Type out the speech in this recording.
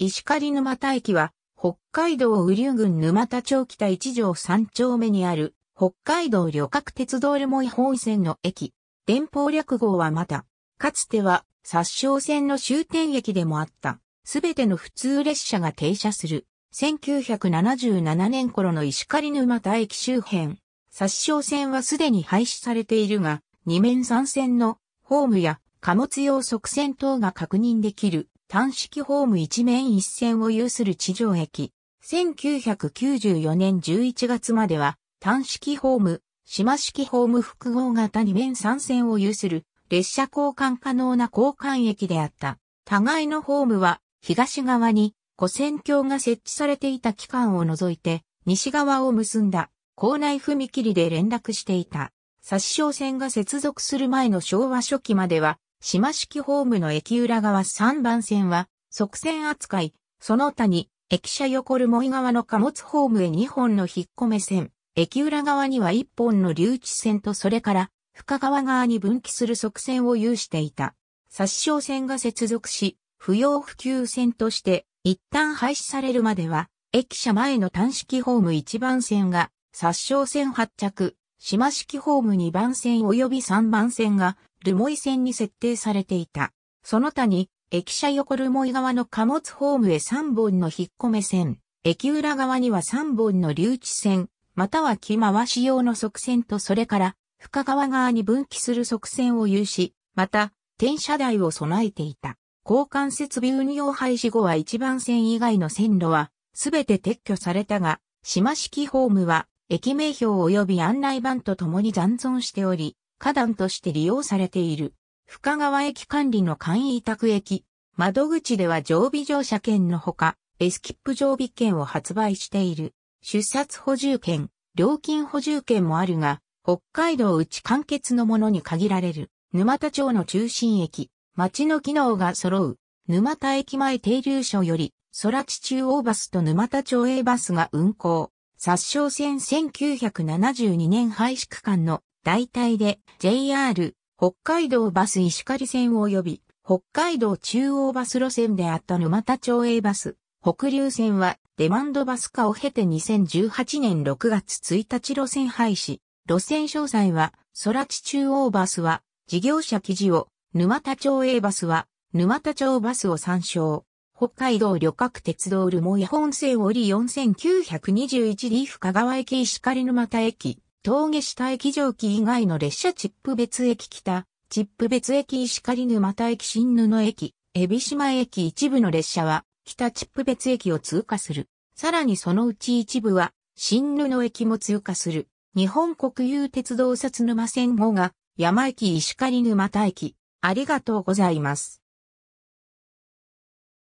石狩沼田駅は、北海道雨竜郡沼田町北一条三丁目にある、北海道旅客鉄道留萌本線の駅。電報略号はまた、かつては、殺傷線の終点駅でもあった、すべての普通列車が停車する、1977年頃の石狩沼田駅周辺。殺傷線はすでに廃止されているが、二面三線のホームや貨物用側線等が確認できる単式ホーム一面一線を有する地上駅。1994年11月までは単式ホーム、島式ホーム複合型2面3線を有する列車交換可能な交換駅であった。互いのホームは東側に古線橋が設置されていた期間を除いて西側を結んだ校内踏切で連絡していた。殺傷線が接続する前の昭和初期までは島式ホームの駅裏側3番線は、側線扱い、その他に、駅舎横る萌側の貨物ホームへ2本の引っ込め線、駅裏側には1本の留置線とそれから、深川側に分岐する側線を有していた。殺傷線が接続し、不要不急線として、一旦廃止されるまでは、駅舎前の単式ホーム1番線が、殺傷線発着、島式ホーム2番線及び3番線が、留萌線に設定されていた。その他に、駅舎横留萌側の貨物ホームへ3本の引っ込め線、駅裏側には3本の留置線、または木回し用の側線とそれから、深川側に分岐する側線を有し、また、転車台を備えていた。交換設備運用廃止後は1番線以外の線路は、すべて撤去されたが、島式ホームは、駅名標及び案内板とともに残存しており、花壇として利用されている。深川駅管理の簡易委託駅。窓口では常備乗車券のほか、エスキップ常備券を発売している。出札補充券、料金補充券もあるが、北海道内完結のものに限られる。沼田町の中心駅、町の機能が揃う。沼田駅前停留所より、空地中央バスと沼田町 A バスが運行。殺傷線1972年廃止区間の大体で JR 北海道バス石狩線及び北海道中央バス路線であった沼田町 A バス北流線はデマンドバス化を経て2018年6月1日路線廃止。路線詳細は空地中央バスは事業者記事を沼田町 A バスは沼田町バスを参照。北海道旅客鉄道ルモヤ本線折り 4921D 深川駅石狩沼田駅。峠下駅上記以外の列車チップ別駅北、チップ別駅石狩沼田駅新布駅、海老島駅一部の列車は、北チップ別駅を通過する。さらにそのうち一部は、新布駅も通過する。日本国有鉄道札沼線号が、山駅石狩沼田駅。ありがとうございます。